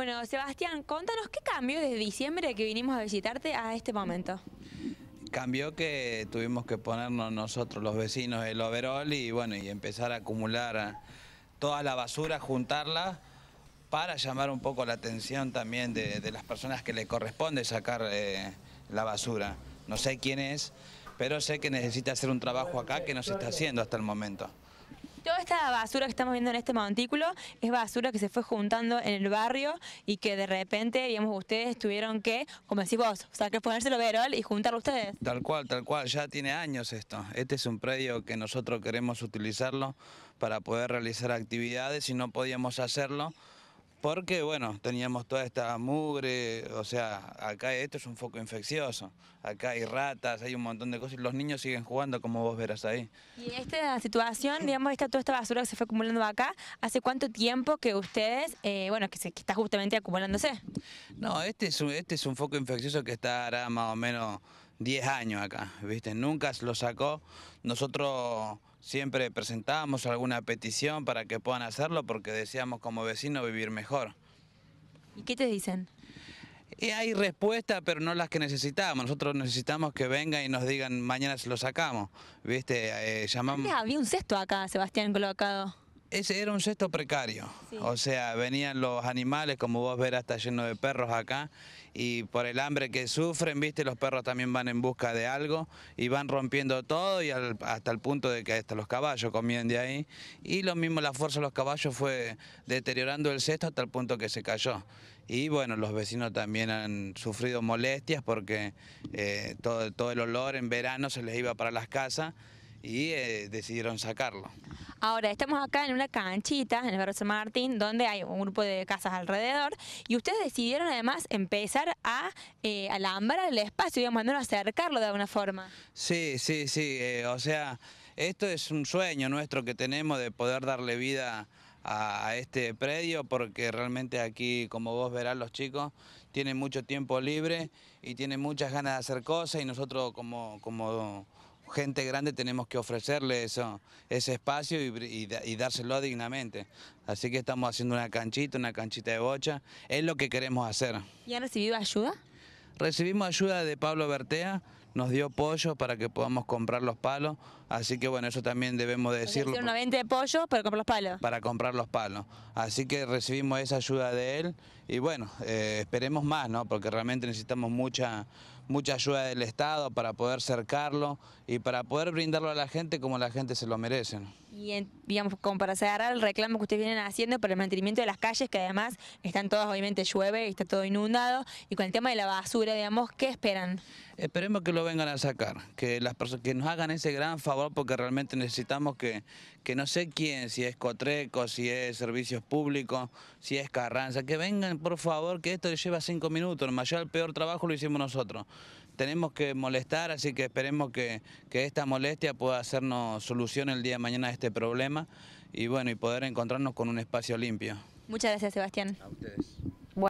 Bueno, Sebastián, contanos qué cambió desde diciembre que vinimos a visitarte a este momento. Cambió que tuvimos que ponernos nosotros los vecinos el overall y bueno, y empezar a acumular toda la basura, juntarla para llamar un poco la atención también de, las personas que le corresponde sacar eh, la basura. No sé quién es, pero sé que necesita hacer un trabajo acá que no se está haciendo hasta el momento. Toda esta basura que estamos viendo en este montículo es basura que se fue juntando en el barrio y que de repente, digamos, ustedes tuvieron que, como decís vos, o sea, que ponérselo verol y juntarlo ustedes. Tal cual, tal cual, ya tiene años esto. Este es un predio que nosotros queremos utilizarlo para poder realizar actividades y no podíamos hacerlo porque bueno, teníamos toda esta mugre, o sea, acá esto es un foco infeccioso, acá hay ratas, hay un montón de cosas y los niños siguen jugando como vos verás ahí. Y esta situación, digamos, esta, toda esta basura que se fue acumulando acá, ¿hace cuánto tiempo que ustedes, eh, bueno, que, se, está justamente acumulándose? No, este es, un, este es un foco infeccioso que estará más o menos 10 años acá, ¿viste? Nunca lo sacó, nosotros siempre presentábamos alguna petición para que puedan hacerlo porque deseamos como vecinos vivir mejor. ¿Y qué te dicen? Y hay respuestas, pero no las que necesitábamos Nosotros necesitamos que vengan y nos digan mañana se lo sacamos. ¿Viste? Eh, llamamos... había un cesto acá, Sebastián, colocado ese era un cesto precario. O sea, venían los animales, como vos verás, está lleno de perros acá. Y por el hambre que sufren, viste, los perros también van en busca de algo y van rompiendo todo y hasta el punto de que hasta los caballos comían de ahí. Y lo mismo la fuerza de los caballos fue deteriorando el cesto hasta el punto que se cayó. Y bueno, los vecinos también han sufrido molestias porque eh, todo el olor en verano se les iba para las casas y eh, decidieron sacarlo. Ahora, estamos acá en una canchita, en el barrio San Martín, donde hay un grupo de casas alrededor, y ustedes decidieron además empezar a eh, alambrar el espacio, digamos, no acercarlo de alguna forma. Sí, sí, sí, eh, o sea, esto es un sueño nuestro que tenemos de poder darle vida a, este predio porque realmente aquí, como vos verás, los chicos tienen mucho tiempo libre y tienen muchas ganas de hacer cosas y nosotros como, como gente grande tenemos que ofrecerle eso, ese espacio y, dárselo dignamente. Así que estamos haciendo una canchita, una canchita de bocha, es lo que queremos hacer. ¿Y han recibido ayuda? Recibimos ayuda de Pablo Bertea, nos dio pollo para que podamos comprar los palos, así que bueno, eso también debemos decirlo. Una venta de pollo para comprar los palos. Para comprar los palos. Así que recibimos esa ayuda de él y bueno, eh, esperemos más, ¿no? Porque realmente necesitamos mucha mucha ayuda del Estado para poder cercarlo y para poder brindarlo a la gente como la gente se lo merece. Y digamos, como para cerrar el reclamo que ustedes vienen haciendo por el mantenimiento de las calles, que además están todas, obviamente llueve, y está todo inundado, y con el tema de la basura, digamos, ¿qué esperan? Esperemos que lo vengan a sacar, que las personas que nos hagan ese gran favor porque realmente necesitamos que, que no sé quién, si es Cotreco, si es Servicios Públicos, si es Carranza, que vengan por favor, que esto lleva cinco minutos, el mayor, el peor trabajo lo hicimos nosotros tenemos que molestar, así que esperemos que, esta molestia pueda hacernos solución el día de mañana a este problema y bueno, y poder encontrarnos con un espacio limpio. Muchas gracias, Sebastián. A ustedes.